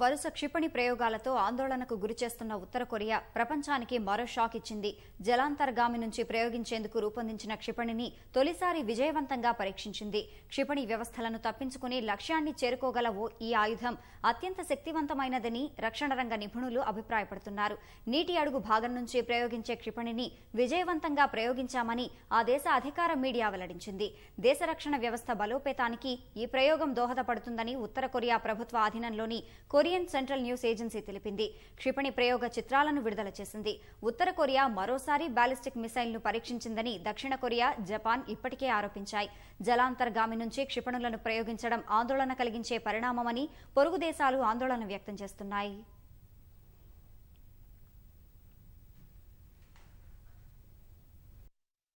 వరుస క్షిపణి ప్రయోగాలతో ఆందోళనకు గురిచేస్తున్న ఉత్తర కొరియా ప్రపంచానికి మరో షాక్ ఇచ్చింది జలాంతర్గామి నుంచి ప్రయోగించేందుకు రూపొందించిన క్షిపణిని తొలిసారి విజయవంతంగా పరీక్షించింది క్షిపణి వ్యవస్థలను తప్పించుకుని లక్ష్యాన్ని చేరుకోగల ఈ ఆయుధం అత్యంత శక్తివంతమైనదని రక్షణ రంగ నిపుణులు అభిప్రాయపడుతున్నారు నీటి అడుగు భాగం నుంచి ప్రయోగించే క్షిపణిని విజయవంతంగా ప్రయోగించామని ఆ దేశ అధికార మీడియా వెల్లడించింది దేశ రక్షణ వ్యవస్థ బలోపేతానికి ఈ ప్రయోగం దోహదపడుతుందని ఉత్తర కొరియా ప్రభుత్వ ఆధీనంలోని Korea Korean Central News Agency తెలిపింది క్షిపణి ప్రయోగ చిత్రాలను విడుదల చేసింది ఉత్తర కొరియా మరోసారి బాలిస్టిక్ మిసైల్ను పరీక్షించిందని దక్షిణ కొరియా జపాన్ ఇప్పటికే ఆరోపించాయి జలాంతర్గామి నుంచి క్షిపణులను ప్రయోగించడం ఆందోళన కలిగించే పరిణామమని పొరుగు దేశాలు ఆందోళన వ్యక్తం చేస్తున్నాయి